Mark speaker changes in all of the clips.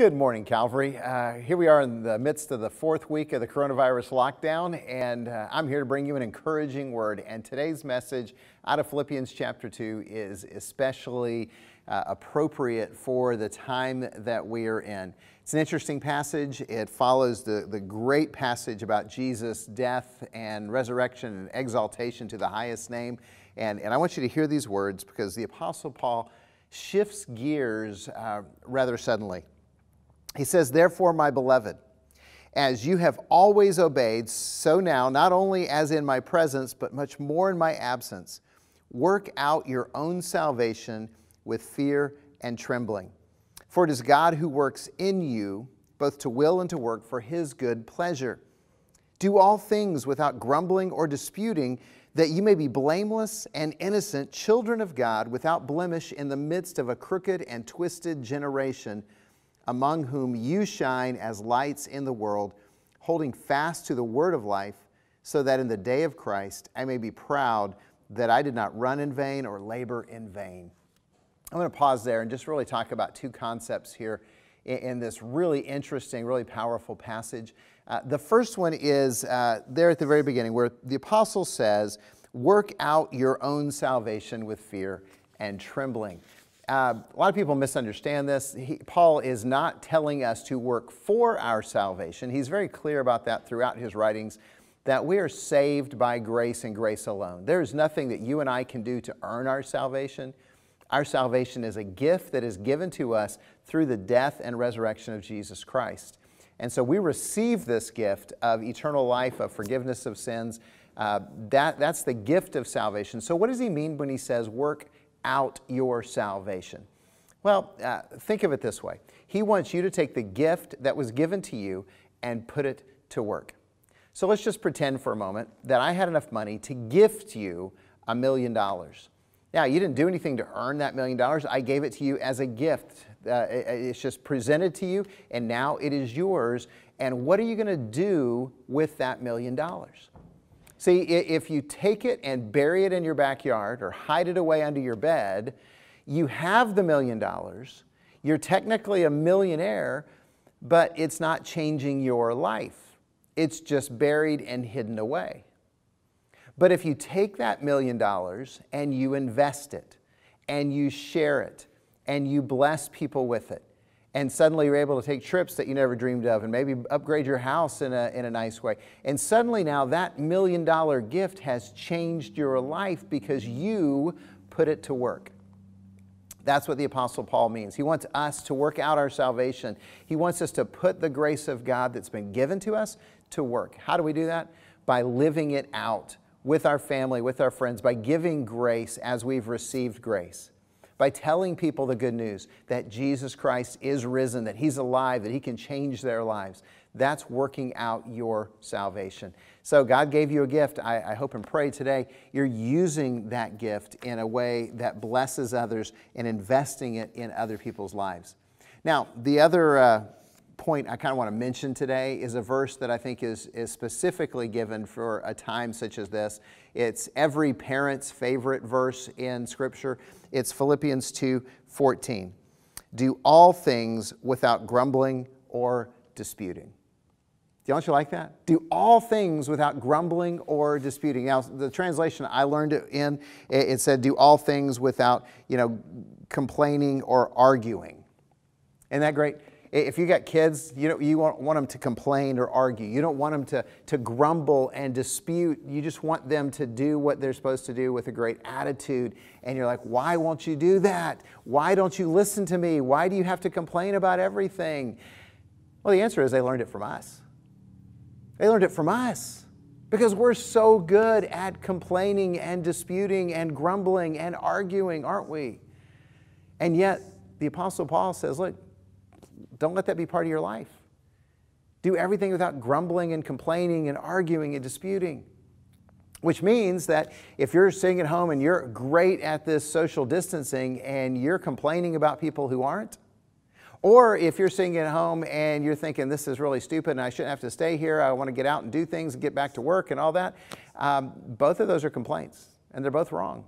Speaker 1: Good morning, Calvary. Uh, here we are in the midst of the fourth week of the coronavirus lockdown, and uh, I'm here to bring you an encouraging word. And today's message out of Philippians chapter 2 is especially uh, appropriate for the time that we are in. It's an interesting passage. It follows the, the great passage about Jesus' death and resurrection and exaltation to the highest name. And, and I want you to hear these words because the Apostle Paul shifts gears uh, rather suddenly. He says, Therefore, my beloved, as you have always obeyed, so now, not only as in my presence, but much more in my absence, work out your own salvation with fear and trembling. For it is God who works in you, both to will and to work for his good pleasure. Do all things without grumbling or disputing, that you may be blameless and innocent, children of God, without blemish in the midst of a crooked and twisted generation among whom you shine as lights in the world, holding fast to the word of life, so that in the day of Christ I may be proud that I did not run in vain or labor in vain. I'm going to pause there and just really talk about two concepts here in, this really interesting, really powerful passage. Uh, the first one is uh, there at the very beginning, where the apostle says, Work out your own salvation with fear and trembling. Uh, a lot of people misunderstand this. He, Paul is not telling us to work for our salvation. He's very clear about that throughout his writings that we are saved by grace and grace alone. There is nothing that you and I can do to earn our salvation. Our salvation is a gift that is given to us through the death and resurrection of Jesus Christ. And so we receive this gift of eternal life, of forgiveness of sins. Uh, that, that's the gift of salvation. So, what does he mean when he says work out your salvation? Well, uh, think of it this way He wants you to take the gift that was given to you and put it to work. So let's just pretend for a moment that I had enough money to gift you a million dollars. Now, you didn't do anything to earn that million dollars. I gave it to you as a gift. Uh, it, it's just presented to you, and now it is yours. And what are you going to do with that million dollars? See, if you take it and bury it in your backyard or hide it away under your bed, you have the million dollars. You're technically a millionaire, but it's not changing your life. It's just buried and hidden away. But if you take that million dollars and you invest it and you share it and you bless people with it, and suddenly you're able to take trips that you never dreamed of and maybe upgrade your house in a, in a nice way. And suddenly now that million dollar gift has changed your life because you put it to work. That's what the Apostle Paul means. He wants us to work out our salvation. He wants us to put the grace of God that's been given to us to work. How do we do that? By living it out with our family, with our friends, by giving grace as we've received grace by telling people the good news that Jesus Christ is risen, that He's alive, that He can change their lives. That's working out your salvation. So, God gave you a gift. I, I, hope and pray today you're using that gift in a way that blesses others and investing it in other people's lives. Now, the other uh, point I kind of want to mention today is a verse that I think is, is specifically given for a time such as this. It's every parent's favorite verse in Scripture. It's Philippians 2 14. Do all things without grumbling or disputing. Don't you like that? Do all things without grumbling or disputing. Now, the translation I learned it in, it said, do all things without, you know, complaining or arguing. Isn't that great? If you got kids, you don't you want, want them to complain or argue. You don't want them to, to grumble and dispute. You just want them to do what they're supposed to do with a great attitude. And you're like, why won't you do that? Why don't you listen to me? Why do you have to complain about everything? Well, the answer is they learned it from us. They learned it from us because we're so good at complaining and disputing and grumbling and arguing, aren't we? And yet, the Apostle Paul says, look, don't let that be part of your life. Do everything without grumbling and complaining and arguing and disputing. Which means that if you're sitting at home and you're great at this social distancing and you're complaining about people who aren't, or if you're sitting at home and you're thinking, this is really stupid and I shouldn't have to stay here, I want to get out and do things and get back to work and all that, um, both of those are complaints and they're both wrong.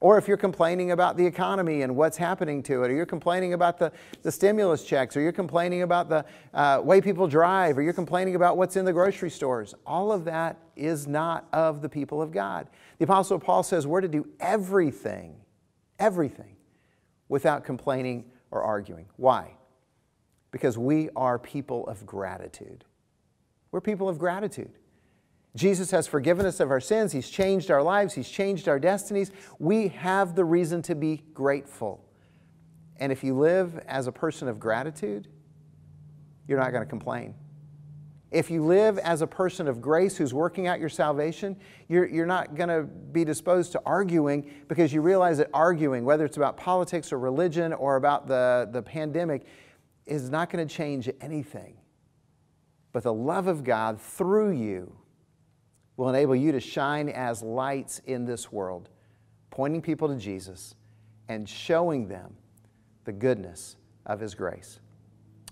Speaker 1: Or if you're complaining about the economy and what's happening to it, or you're complaining about the, the stimulus checks, or you're complaining about the uh, way people drive, or you're complaining about what's in the grocery stores, all of that is not of the people of God. The Apostle Paul says we're to do everything, everything, without complaining or arguing. Why? Because we are people of gratitude. We're people of gratitude. Jesus has forgiven us of our sins. He's changed our lives. He's changed our destinies. We have the reason to be grateful. And if you live as a person of gratitude, you're not going to complain. If you live as a person of grace who's working out your salvation, you're, you're not going to be disposed to arguing because you realize that arguing, whether it's about politics or religion or about the, the pandemic, is not going to change anything. But the love of God through you will enable you to shine as lights in this world, pointing people to Jesus and showing them the goodness of His grace.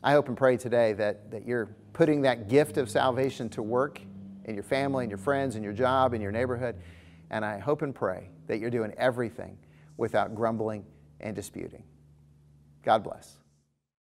Speaker 1: I hope and pray today that, that you're putting that gift of salvation to work in your family, and your friends, and your job, and your neighborhood. And I hope and pray that you're doing everything without grumbling and disputing. God bless.